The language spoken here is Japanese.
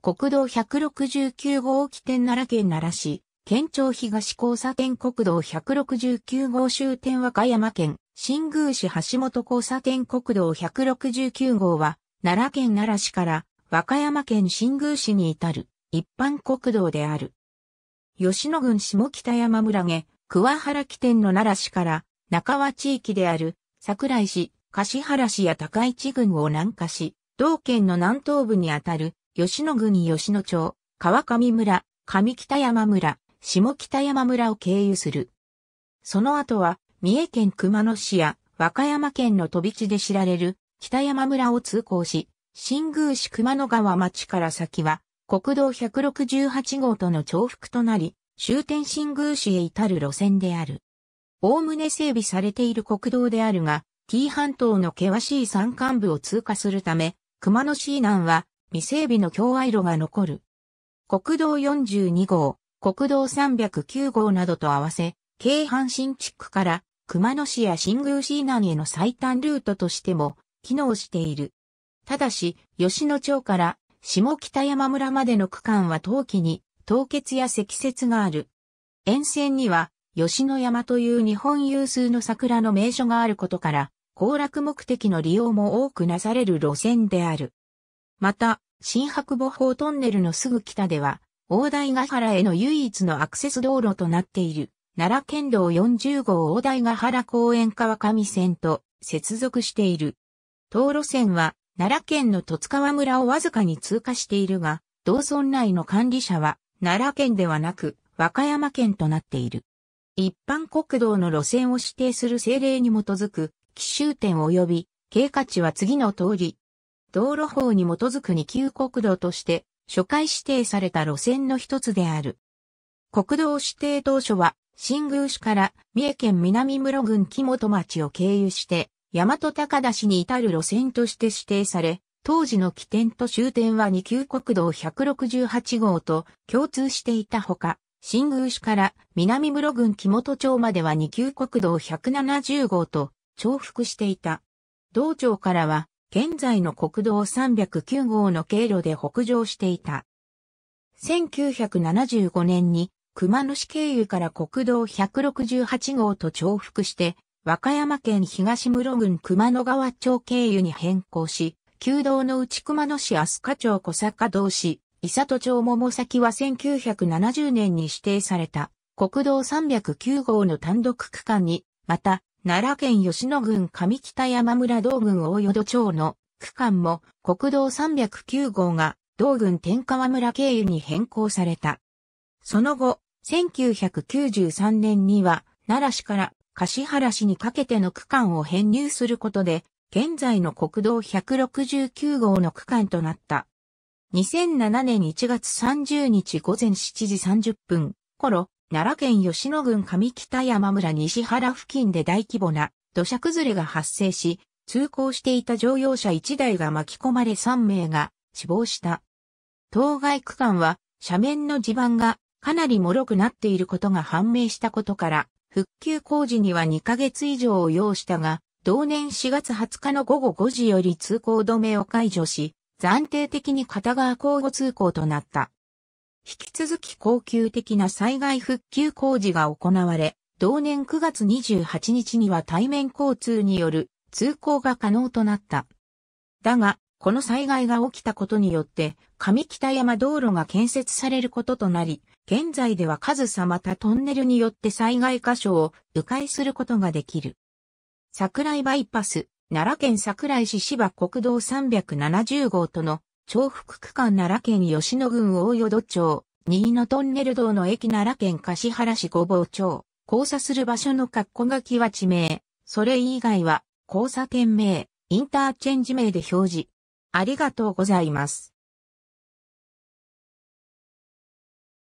国道169号起点奈良県奈良市、県庁東交差点国道169号終点和歌山県、新宮市橋本交差点国道169号は、奈良県奈良市から和歌山県新宮市に至る一般国道である。吉野郡下北山村下、桑原起点の奈良市から中和地域である桜井市、柏原市や高市郡を南下し、同県の南東部にあたる吉野郡吉野町、川上村、上北山村、下北山村を経由する。その後は、三重県熊野市や和歌山県の飛び地で知られる北山村を通行し、新宮市熊野川町から先は国道168号との重複となり、終点新宮市へ至る路線である。おおむね整備されている国道であるが、紀伊半島の険しい山間部を通過するため、熊野市南は未整備の境愛路が残る。国道42号、国道309号などと合わせ、京阪神地区から熊野市や新宮市南への最短ルートとしても機能している。ただし、吉野町から下北山村までの区間は冬季に凍結や積雪がある。沿線には吉野山という日本有数の桜の名所があることから、行楽目的の利用も多くなされる路線である。また、新白母法トンネルのすぐ北では、大台ヶ原への唯一のアクセス道路となっている、奈良県道40号大台ヶ原公園川上線と接続している。道路線は、奈良県の十津川村をわずかに通過しているが、道村内の管理者は、奈良県ではなく、和歌山県となっている。一般国道の路線を指定する政令に基づく、奇襲点及び、経過値は次の通り、道路法に基づく二級国道として、初回指定された路線の一つである。国道指定当初は、新宮市から三重県南室郡木本町を経由して、大和高田市に至る路線として指定され、当時の起点と終点は二級国道168号と共通していたほか、新宮市から南室郡木本町までは二級国道170号と重複していた。道庁からは現在の国道309号の経路で北上していた。1975年に熊野市経由から国道168号と重複して、和歌山県東室郡熊野川町経由に変更し、旧道の内熊野市飛鳥町小坂道市、伊里町桃崎は1970年に指定された国道309号の単独区間に、また、奈良県吉野郡上北山村道郡大淀町の区間も国道309号が道郡天川村経由に変更された。その後、1993年には奈良市から柏原市にかけての区間を編入することで、現在の国道169号の区間となった。2007年1月30日午前7時30分頃、奈良県吉野郡上北山村西原付近で大規模な土砂崩れが発生し、通行していた乗用車1台が巻き込まれ3名が死亡した。当該区間は斜面の地盤がかなり脆くなっていることが判明したことから、復旧工事には2ヶ月以上を要したが、同年4月20日の午後5時より通行止めを解除し、暫定的に片側交互通行となった。引き続き恒久的な災害復旧工事が行われ、同年9月28日には対面交通による通行が可能となった。だが、この災害が起きたことによって、上北山道路が建設されることとなり、現在では数様たトンネルによって災害箇所を迂回することができる。桜井バイパス、奈良県桜井市芝国道370号との重複区間奈良県吉野郡大淀町、新野トンネル道の駅奈良県橿原市五房町、交差する場所の括弧書きは地名、それ以外は交差点名、インターチェンジ名で表示。ありがとうございます。